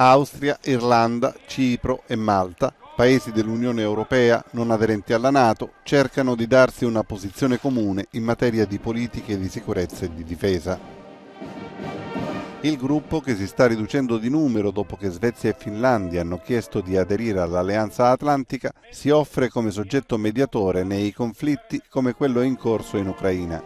Austria, Irlanda, Cipro e Malta, paesi dell'Unione Europea non aderenti alla Nato, cercano di darsi una posizione comune in materia di politiche di sicurezza e di difesa. Il gruppo, che si sta riducendo di numero dopo che Svezia e Finlandia hanno chiesto di aderire all'Alleanza Atlantica, si offre come soggetto mediatore nei conflitti come quello in corso in Ucraina.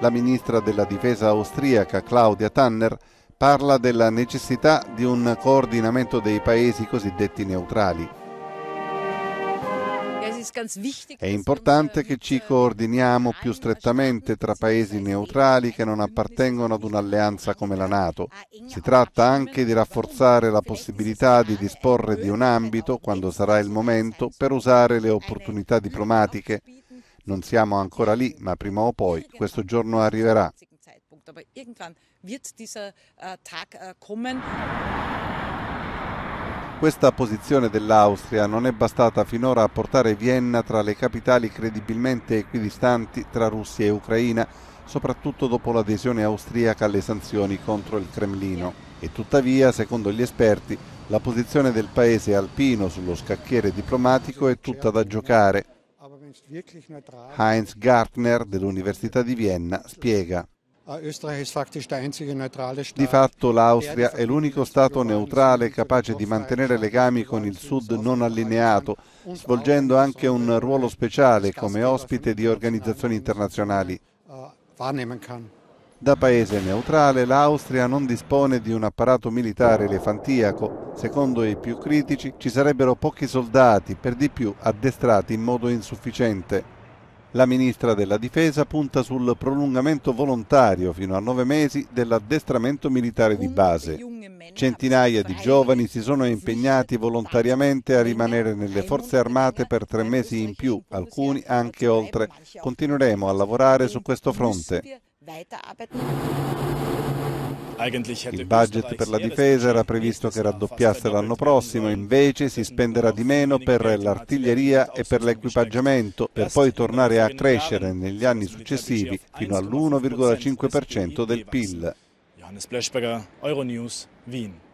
La ministra della difesa austriaca Claudia Tanner parla della necessità di un coordinamento dei paesi cosiddetti neutrali. È importante che ci coordiniamo più strettamente tra paesi neutrali che non appartengono ad un'alleanza come la Nato. Si tratta anche di rafforzare la possibilità di disporre di un ambito, quando sarà il momento, per usare le opportunità diplomatiche. Non siamo ancora lì, ma prima o poi questo giorno arriverà. Zeitpunkt. Aber irgendwann wird dieser äh, Tag äh, kommen. Questa posizione dell'Austria non è bastata finora a portare Vienna tra le capitali credibilmente equidistanti tra Russia e Ucraina, soprattutto dopo l'adesione austriaca alle sanzioni contro il Cremlino. E tuttavia, secondo gli esperti, la posizione del paese alpino sullo scacchiere diplomatico è tutta da giocare. Heinz Gartner dell'Università di Vienna spiega. Ah, di fatto l'Austria è l'unico Stato neutrale capace di mantenere legami con il Sud non allineato, svolgendo anche un ruolo speciale come ospite di organizzazioni internazionali. Äh, da paese neutrale l'Austria non dispone di un apparato militare elefantiaco. Secondo i più critici ci sarebbero pochi soldati, per di più addestrati in modo insufficiente. La ministra della Difesa punta sul prolungamento volontario fino a nove mesi dell'addestramento militare di base. Centinaia di giovani si sono impegnati volontariamente a rimanere nelle forze armate per tre mesi in più, alcuni anche oltre. Continueremo a lavorare su questo fronte. Il budget per la difesa era previsto che raddoppiasse l'anno prossimo, invece si spenderà di meno per l'artiglieria e per l'equipaggiamento, per poi tornare a crescere negli anni successivi fino all'1,5% del PIL. Johannes Bleschberger, Euronews, Wien.